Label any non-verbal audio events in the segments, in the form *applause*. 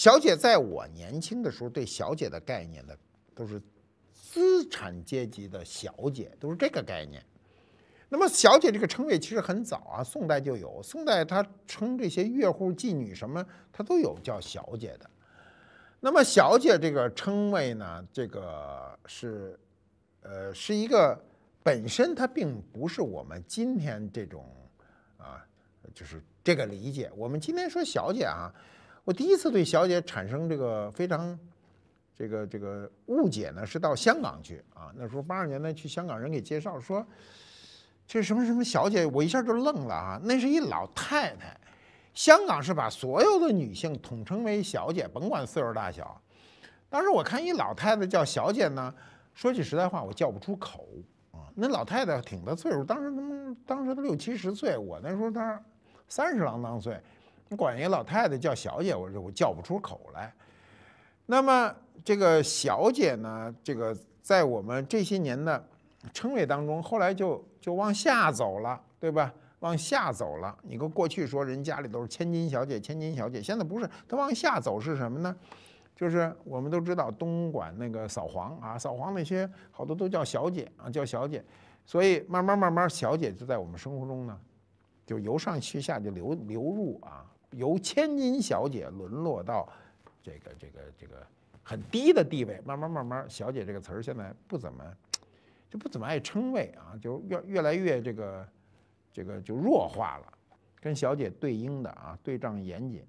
小姐，在我年轻的时候，对小姐的概念呢，都是资产阶级的小姐，都是这个概念。那么，小姐这个称谓其实很早啊，宋代就有。宋代他称这些乐户妓女什么，他都有叫小姐的。那么，小姐这个称谓呢，这个是，呃，是一个本身它并不是我们今天这种啊，就是这个理解。我们今天说小姐啊。我第一次对小姐产生这个非常，这个这个误解呢，是到香港去啊。那时候八二年代去香港，人给介绍说，这什么什么小姐，我一下就愣了啊。那是一老太太，香港是把所有的女性统称为小姐，甭管岁数大小。当时我看一老太太叫小姐呢，说句实在话，我叫不出口啊。那老太太挺大岁数，当时他们当时都六七十岁，我那时候她三十郎当岁。你管一个老太太叫小姐，我我叫不出口来。那么这个小姐呢，这个在我们这些年的称谓当中，后来就就往下走了，对吧？往下走了。你跟过去说人家里都是千金小姐，千金小姐，现在不是，她往下走是什么呢？就是我们都知道东莞那个扫黄啊，扫黄那些好多都叫小姐啊，叫小姐。所以慢慢慢慢，小姐就在我们生活中呢，就由上去下，就流流入啊。由千金小姐沦落到这个这个这个很低的地位，慢慢慢慢，小姐这个词儿现在不怎么就不怎么爱称谓啊，就越越来越这个这个就弱化了。跟小姐对应的啊，对仗严谨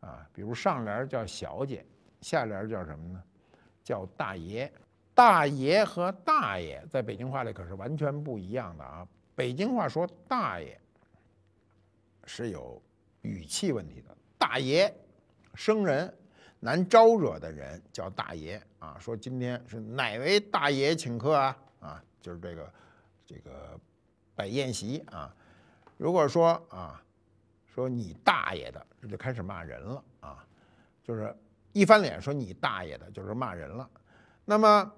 啊，比如上联叫小姐，下联叫什么呢？叫大爷。大爷和大爷在北京话里可是完全不一样的啊。北京话说大爷是有。语气问题的大爷，生人难招惹的人叫大爷啊。说今天是哪位大爷请客啊？啊，就是这个，这个摆宴席啊。如果说啊，说你大爷的，这就开始骂人了啊。就是一翻脸说你大爷的，就是骂人了。那么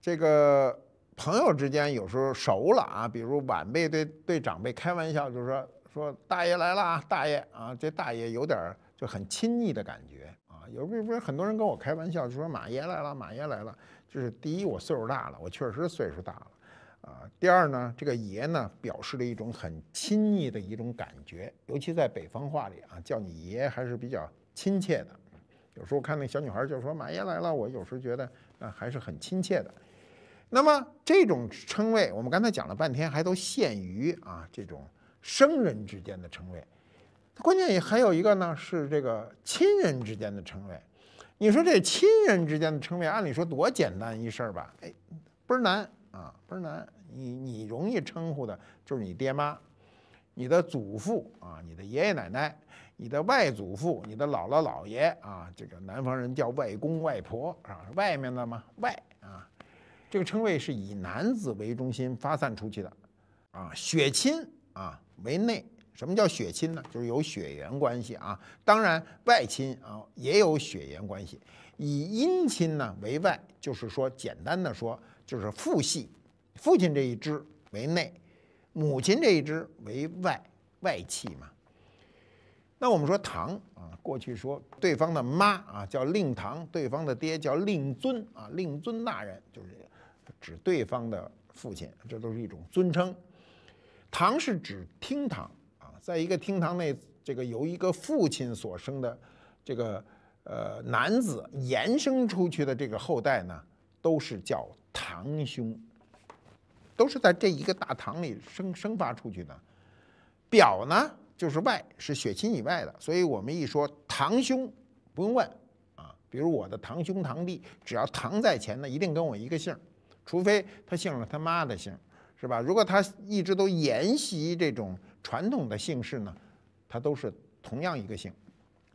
这个朋友之间有时候熟了啊，比如晚辈对对长辈开玩笑，就是说。说大爷来了，啊，大爷啊，这大爷有点就很亲昵的感觉啊。有不是很多人跟我开玩笑，就说马爷来了，马爷来了。就是第一，我岁数大了，我确实岁数大了啊。第二呢，这个爷呢，表示了一种很亲昵的一种感觉，尤其在北方话里啊，叫你爷还是比较亲切的。有时候看那小女孩就说马爷来了，我有时觉得啊还是很亲切的。那么这种称谓，我们刚才讲了半天，还都限于啊这种。生人之间的称谓，关键也还有一个呢，是这个亲人之间的称谓。你说这亲人之间的称谓，按理说多简单一事儿吧？哎，倍儿难啊，倍儿难。你你容易称呼的就是你爹妈，你的祖父啊，你的爷爷奶奶，你的外祖父，你的姥姥姥爷啊。这个南方人叫外公外婆啊，外面的嘛外啊。这个称谓是以男子为中心发散出去的啊，血亲啊。为内，什么叫血亲呢？就是有血缘关系啊。当然，外亲啊也有血缘关系。以姻亲呢为外，就是说，简单的说，就是父系，父亲这一支为内，母亲这一支为外，外戚嘛。那我们说堂啊，过去说对方的妈啊叫令堂，对方的爹叫令尊啊，令尊大人就是指对方的父亲，这都是一种尊称。堂是指厅堂啊，在一个厅堂内，这个由一个父亲所生的这个呃男子延伸出去的这个后代呢，都是叫堂兄，都是在这一个大堂里生生发出去的。表呢就是外，是血亲以外的，所以我们一说堂兄不用问啊，比如我的堂兄堂弟，只要堂在前呢，一定跟我一个姓除非他姓了他妈的姓。是吧？如果他一直都沿袭这种传统的姓氏呢，他都是同样一个姓，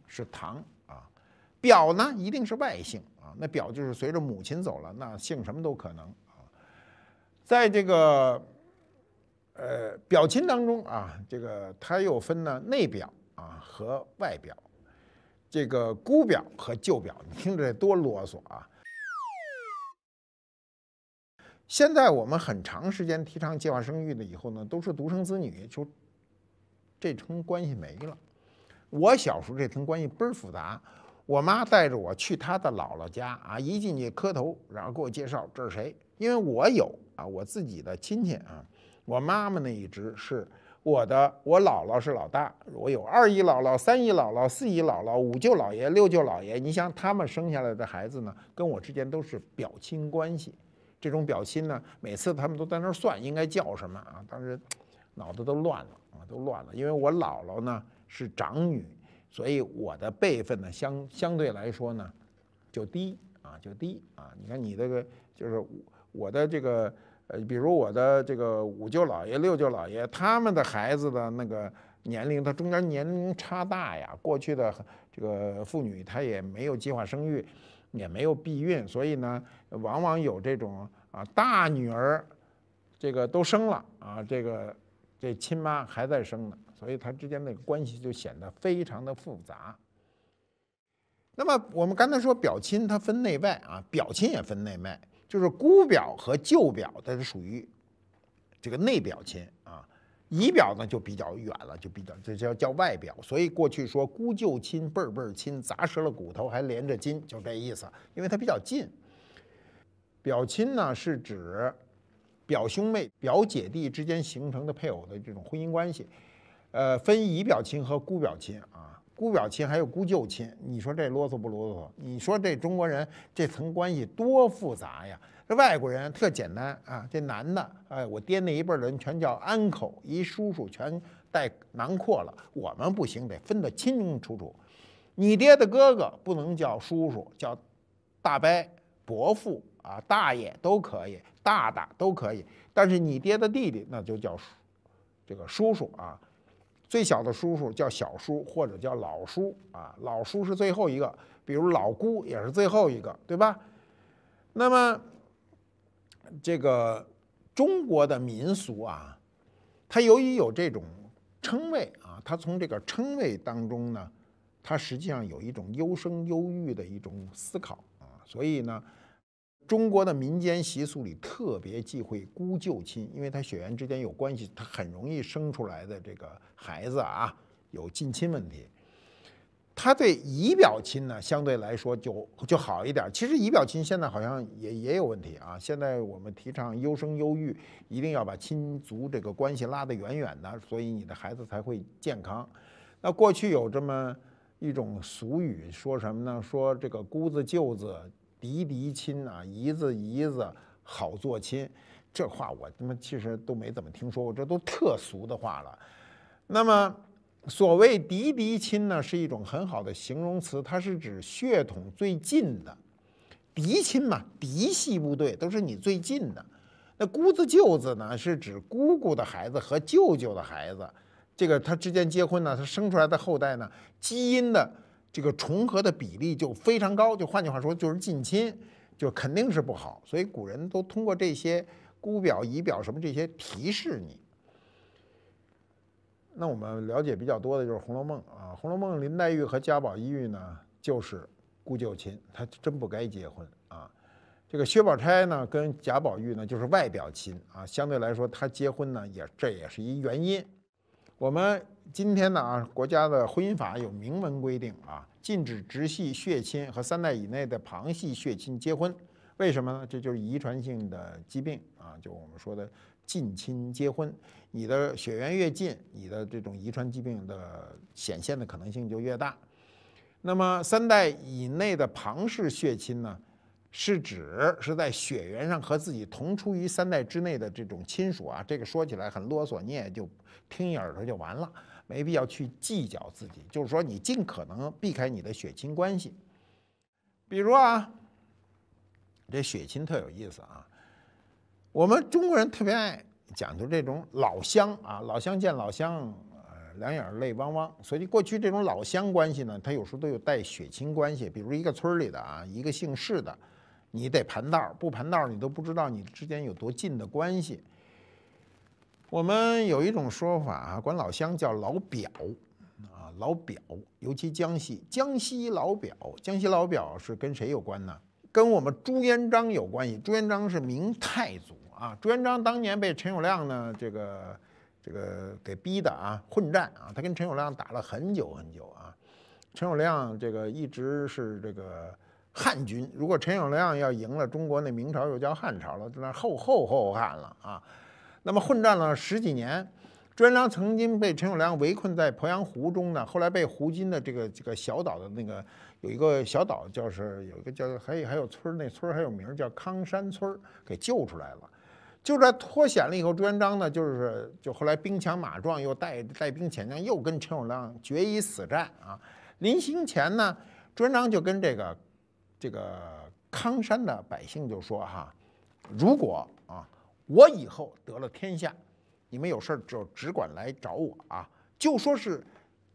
是唐啊。表呢一定是外姓啊，那表就是随着母亲走了，那姓什么都可能啊。在这个呃表亲当中啊，这个他又分呢内表啊和外表，这个姑表和舅表，你听着多啰嗦啊。现在我们很长时间提倡计划生育了，以后呢都是独生子女，就这层关系没了。我小时候这层关系倍儿复杂，我妈带着我去她的姥姥家啊，一进去磕头，然后给我介绍这是谁，因为我有啊，我自己的亲戚啊，我妈妈那一支是我的，我姥姥是老大，我有二姨姥姥、三姨姥姥、四姨姥姥、五舅姥爷、六舅姥爷，你想他们生下来的孩子呢，跟我之间都是表亲关系。这种表亲呢，每次他们都在那儿算应该叫什么啊？当时脑子都乱了啊，都乱了。因为我姥姥呢是长女，所以我的辈分呢相相对来说呢就低啊，就低啊。你看你这个就是我的这个呃，比如我的这个五舅姥爷、六舅姥爷他们的孩子的那个年龄，他中间年龄差大呀。过去的这个妇女她也没有计划生育。也没有避孕，所以呢，往往有这种啊，大女儿，这个都生了啊，这个这亲妈还在生呢，所以她之间那个关系就显得非常的复杂。那么我们刚才说表亲，它分内外啊，表亲也分内外，就是姑表和舅表，它是属于这个内表亲。仪表呢就比较远了，就比较这叫叫外表，所以过去说姑舅亲、辈儿辈儿亲，砸折了骨头还连着筋，就这意思，因为它比较近。表亲呢是指表兄妹、表姐弟之间形成的配偶的这种婚姻关系，呃，分姨表亲和姑表亲啊，姑表亲还有姑舅亲，你说这啰嗦不啰嗦？你说这中国人这层关系多复杂呀？这外国人特简单啊！这男的，哎，我爹那一辈人全叫安口一叔叔，全带囊括了。我们不行，得分得清清楚楚。你爹的哥哥不能叫叔叔，叫大伯、伯父啊、大爷都可以，大大都可以。但是你爹的弟弟那就叫这个叔叔啊，最小的叔叔叫小叔或者叫老叔啊，老叔是最后一个。比如老姑也是最后一个，对吧？那么。这个中国的民俗啊，它由于有这种称谓啊，它从这个称谓当中呢，它实际上有一种优生优育的一种思考啊，所以呢，中国的民间习俗里特别忌讳姑舅亲，因为它血缘之间有关系，它很容易生出来的这个孩子啊有近亲问题。他对姨表亲呢，相对来说就就好一点。其实姨表亲现在好像也也有问题啊。现在我们提倡优生优育，一定要把亲族这个关系拉得远远的，所以你的孩子才会健康。那过去有这么一种俗语，说什么呢？说这个姑子舅子、嫡嫡亲啊，姨子姨子好做亲。这话我他妈其实都没怎么听说过，这都特俗的话了。那么。所谓嫡嫡亲呢，是一种很好的形容词，它是指血统最近的嫡亲嘛，嫡系部队都是你最近的。那姑子舅子呢，是指姑姑的孩子和舅舅的孩子，这个他之间结婚呢，他生出来的后代呢，基因的这个重合的比例就非常高。就换句话说，就是近亲，就肯定是不好。所以古人都通过这些姑表姨表什么这些提示你。那我们了解比较多的就是《红楼梦》啊，《红楼梦》林黛玉和贾宝玉呢，就是故旧亲，他真不该结婚啊。这个薛宝钗呢，跟贾宝玉呢，就是外表亲啊，相对来说他结婚呢也这也是一原因。我们今天呢啊，国家的婚姻法有明文规定啊，禁止直系血亲和三代以内的旁系血亲结婚。为什么呢？这就是遗传性的疾病啊，就我们说的。近亲结婚，你的血缘越近，你的这种遗传疾病的显现的可能性就越大。那么三代以内的旁氏血亲呢，是指是在血缘上和自己同出于三代之内的这种亲属啊。这个说起来很啰嗦，你也就听一耳朵就完了，没必要去计较自己。就是说，你尽可能避开你的血亲关系。比如啊，这血亲特有意思啊。我们中国人特别爱讲究这种老乡啊，老乡见老乡，呃，两眼泪汪汪。所以过去这种老乡关系呢，它有时候都有带血亲关系。比如一个村里的啊，一个姓氏的，你得盘道不盘道你都不知道你之间有多近的关系。我们有一种说法啊，管老乡叫老表啊，老表，尤其江西，江西老表，江西老表是跟谁有关呢？跟我们朱元璋有关系，朱元璋是明太祖。啊，朱元璋当年被陈友谅呢，这个，这个给逼的啊，混战啊，他跟陈友谅打了很久很久啊。陈友谅这个一直是这个汉军，如果陈友谅要赢了，中国那明朝又叫汉朝了，就那后后后汉了啊。那么混战了十几年，朱元璋曾经被陈友谅围困在鄱阳湖中呢，后来被湖金的这个这个小岛的那个有一个小岛，叫是有一个叫还还有村儿，那村儿还有名叫康山村儿给救出来了。就在脱险了以后，朱元璋呢，就是就后来兵强马壮，又带带兵遣将，又跟陈友谅决一死战啊。临行前呢，朱元璋就跟这个这个康山的百姓就说哈，如果啊我以后得了天下，你们有事儿就只管来找我啊，就说是。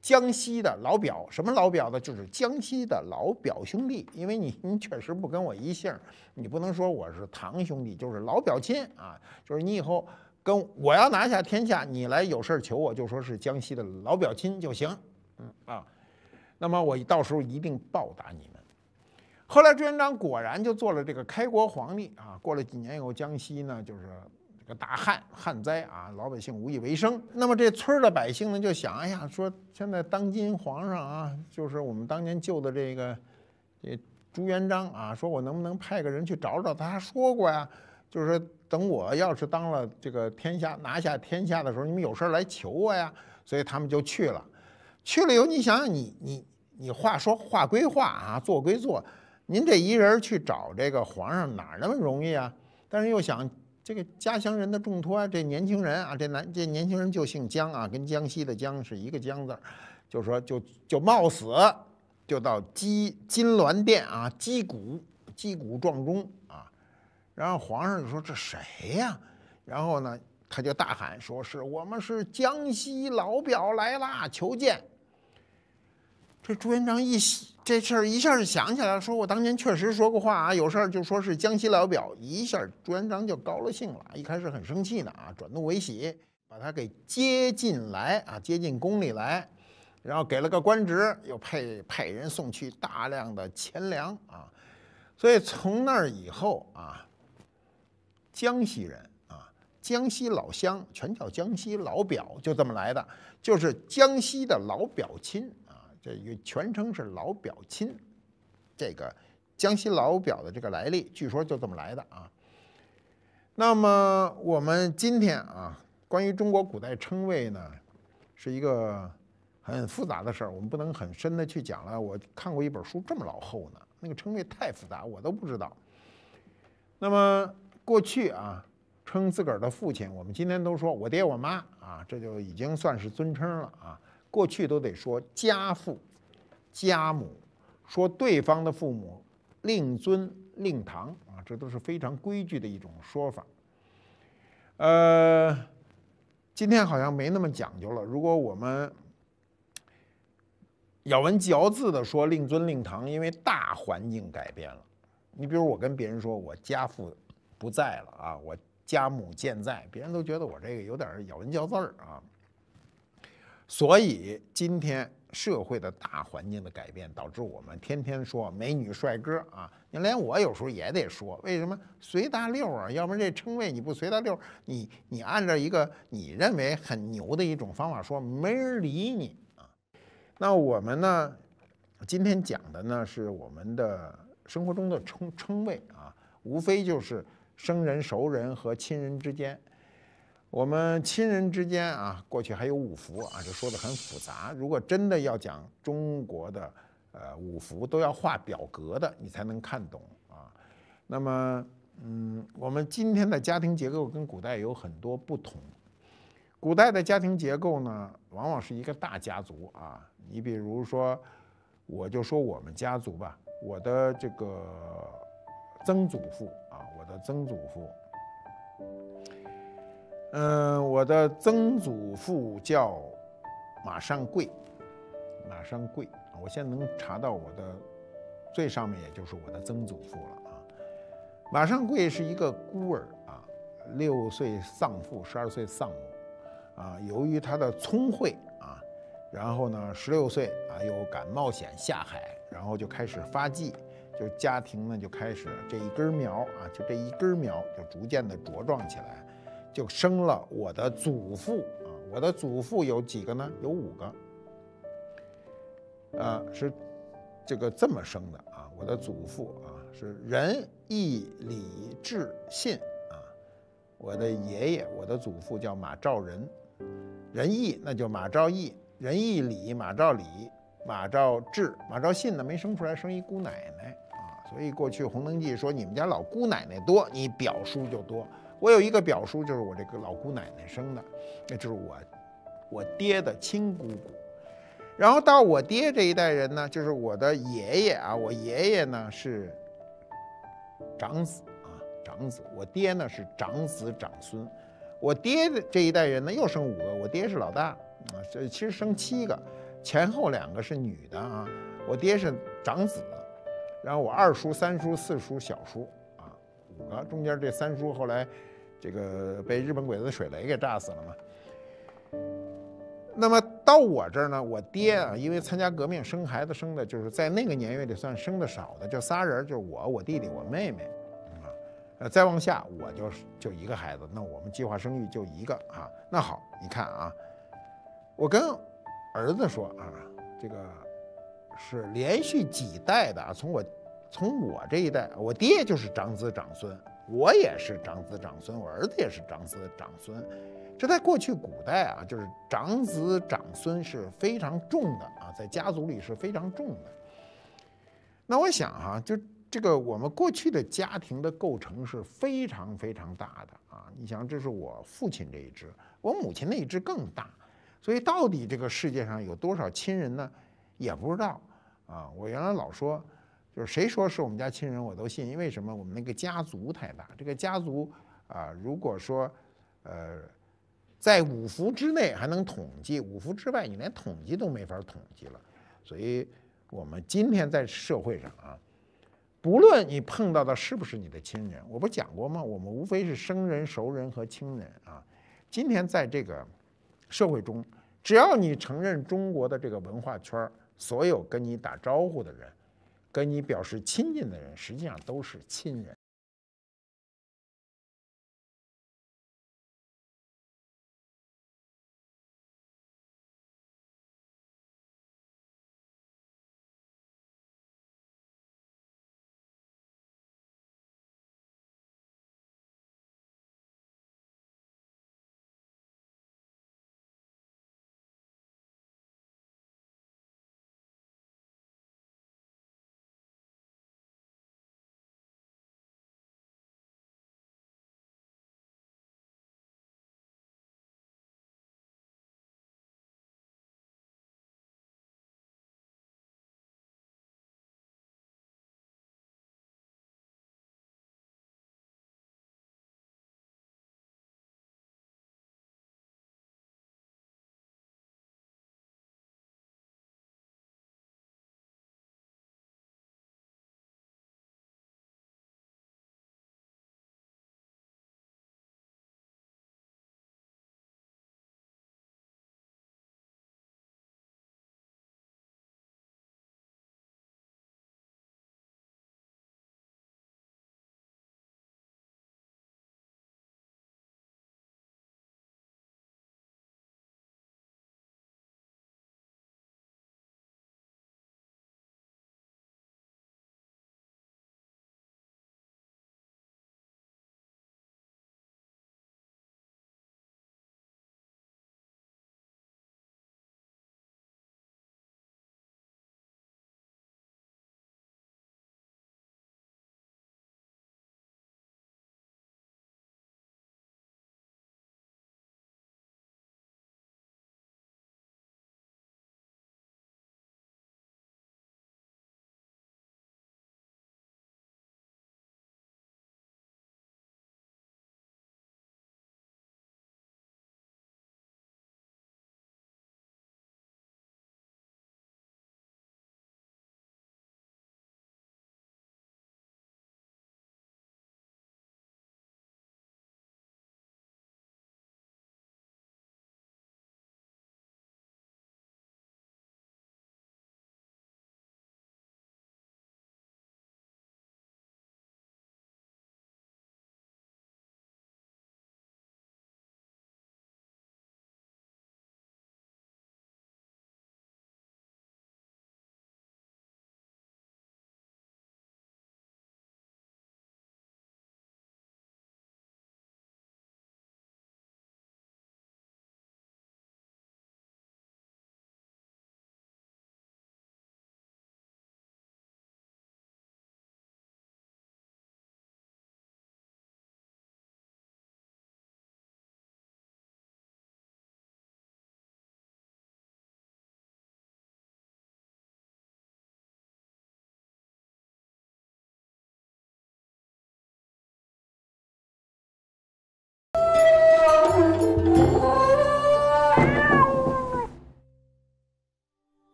江西的老表，什么老表呢？就是江西的老表兄弟，因为你 *laughs* 你确实不跟我一姓你不能说我是堂兄弟，就是老表亲啊，就是你以后跟我要拿下天下，你来有事求我，就说是江西的老表亲就行，嗯啊，那么我到时候一定报答你们。后来朱元璋果然就做了这个开国皇帝啊，过了几年以后，江西呢就是。大旱旱灾啊，老百姓无以为生。那么这村的百姓呢，就想哎呀，说现在当今皇上啊，就是我们当年救的这个，这朱元璋啊，说我能不能派个人去找找他？说过呀，就是等我要是当了这个天下，拿下天下的时候，你们有事来求我呀。所以他们就去了，去了以后，你想想，你你你，话说话归话啊，做归做，您这一人去找这个皇上，哪那么容易啊？但是又想。这个家乡人的重托啊，这年轻人啊，这男这年轻人就姓江啊，跟江西的江是一个江字就说就就冒死，就到金金銮殿啊击鼓击鼓撞钟啊，然后皇上就说这谁呀？然后呢他就大喊说是我们是江西老表来啦，求见。这朱元璋一喜，这事儿一下就想起来了，说我当年确实说过话啊，有事儿就说是江西老表。一下朱元璋就高了兴了，一开始很生气呢啊，转怒为喜，把他给接进来啊，接进宫里来，然后给了个官职，又派派人送去大量的钱粮啊。所以从那儿以后啊，江西人啊，江西老乡全叫江西老表，就这么来的，就是江西的老表亲。这个全称是老表亲，这个江西老表的这个来历，据说就这么来的啊。那么我们今天啊，关于中国古代称谓呢，是一个很复杂的事儿，我们不能很深的去讲了。我看过一本书这么老厚呢，那个称谓太复杂，我都不知道。那么过去啊，称自个儿的父亲，我们今天都说我爹我妈啊，这就已经算是尊称了啊。过去都得说家父、家母，说对方的父母，令尊、令堂啊，这都是非常规矩的一种说法。呃，今天好像没那么讲究了。如果我们咬文嚼字的说令尊令堂，因为大环境改变了。你比如我跟别人说我家父不在了啊，我家母健在，别人都觉得我这个有点咬文嚼字儿啊。所以今天社会的大环境的改变，导致我们天天说美女帅哥啊，你连我有时候也得说。为什么随大溜儿啊？要不然这称谓你不随大溜儿，你你按照一个你认为很牛的一种方法说，没人理你啊。那我们呢？今天讲的呢是我们的生活中的称称谓啊，无非就是生人、熟人和亲人之间。我们亲人之间啊，过去还有五福啊，就说的很复杂。如果真的要讲中国的呃五福，都要画表格的，你才能看懂啊。那么，嗯，我们今天的家庭结构跟古代有很多不同。古代的家庭结构呢，往往是一个大家族啊。你比如说，我就说我们家族吧，我的这个曾祖父啊，我的曾祖父。嗯，我的曾祖父叫马善贵，马善贵啊，我现在能查到我的最上面也就是我的曾祖父了啊。马上贵是一个孤儿啊，六岁丧父，十二岁丧母啊。由于他的聪慧啊，然后呢，十六岁啊又敢冒险下海，然后就开始发迹，就家庭呢就开始这一根苗啊，就这一根苗就逐渐的茁壮起来。就生了我的祖父啊，我的祖父有几个呢？有五个，啊是这个这么生的啊。我的祖父啊是仁义礼智信啊。我的爷爷，我的祖父叫马兆仁，仁义那就马兆义，仁义礼马兆礼，马兆智，马兆信呢没生出来，生一姑奶奶啊。所以过去《红灯记》说你们家老姑奶奶多，你表叔就多。我有一个表叔，就是我这个老姑奶奶生的，那就是我，我爹的亲姑姑。然后到我爹这一代人呢，就是我的爷爷啊。我爷爷呢是长子啊，长子。我爹呢是长子长孙。我爹的这一代人呢又生五个，我爹是老大啊。这其实生七个，前后两个是女的啊。我爹是长子，然后我二叔、三叔、四叔、小叔啊，五个中间这三叔后来。这个被日本鬼子的水雷给炸死了嘛？那么到我这儿呢，我爹啊，因为参加革命，生孩子生的就是在那个年月里算生的少的，就仨人，就是我、我弟弟、我妹妹啊。呃，再往下，我就就一个孩子。那我们计划生育就一个啊。那好，你看啊，我跟儿子说啊，这个是连续几代的啊，从我从我这一代，我爹就是长子长孙。我也是长子长孙，我儿子也是长子长孙。这在过去古代啊，就是长子长孙是非常重的啊，在家族里是非常重的。那我想哈，就这个我们过去的家庭的构成是非常非常大的啊。你想，这是我父亲这一支，我母亲那一支更大，所以到底这个世界上有多少亲人呢？也不知道啊。我原来老说。谁说是我们家亲人，我都信。因为什么？我们那个家族太大，这个家族啊，如果说，呃，在五服之内还能统计，五服之外你连统计都没法统计了。所以，我们今天在社会上啊，不论你碰到的是不是你的亲人，我不讲过吗？我们无非是生人、熟人和亲人啊。今天在这个社会中，只要你承认中国的这个文化圈，所有跟你打招呼的人。跟你表示亲近的人，实际上都是亲人。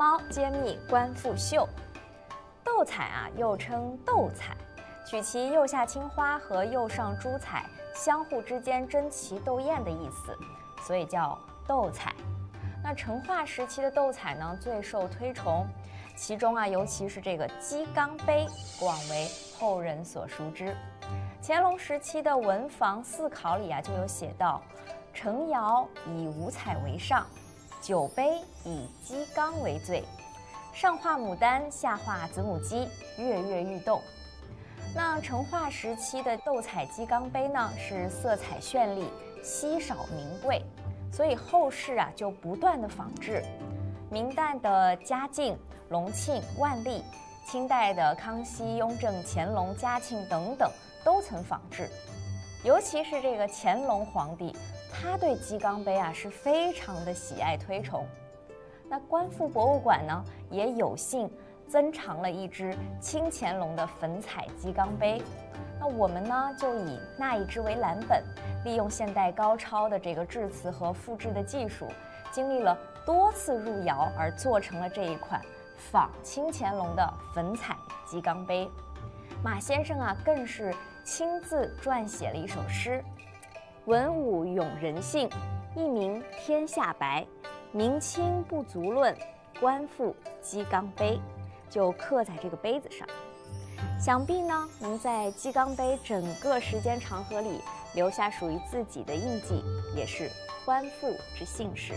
猫揭秘官复秀，斗彩啊又称斗彩，取其釉下青花和釉上珠彩相互之间争奇斗艳的意思，所以叫斗彩。那成化时期的斗彩呢最受推崇，其中啊尤其是这个鸡缸杯广为后人所熟知。乾隆时期的《文房四考》里啊就有写到，成窑以五彩为上。酒杯以鸡缸为最，上画牡丹，下画子母鸡，跃跃欲动。那成化时期的斗彩鸡缸杯呢，是色彩绚丽，稀少名贵，所以后世啊就不断的仿制。明代的嘉靖、隆庆、万历，清代的康熙、雍正、乾隆、嘉庆等等，都曾仿制。尤其是这个乾隆皇帝。他对鸡缸杯啊是非常的喜爱推崇，那观复博物馆呢也有幸增长了一只清乾隆的粉彩鸡缸杯，那我们呢就以那一只为蓝本，利用现代高超的这个制瓷和复制的技术，经历了多次入窑而做成了这一款仿清乾隆的粉彩鸡缸杯。马先生啊更是亲自撰写了一首诗。文武永人性，一名天下白，明清不足论，官复鸡缸杯，就刻在这个杯子上。想必呢，能在鸡缸杯整个时间长河里留下属于自己的印记，也是官复之幸事。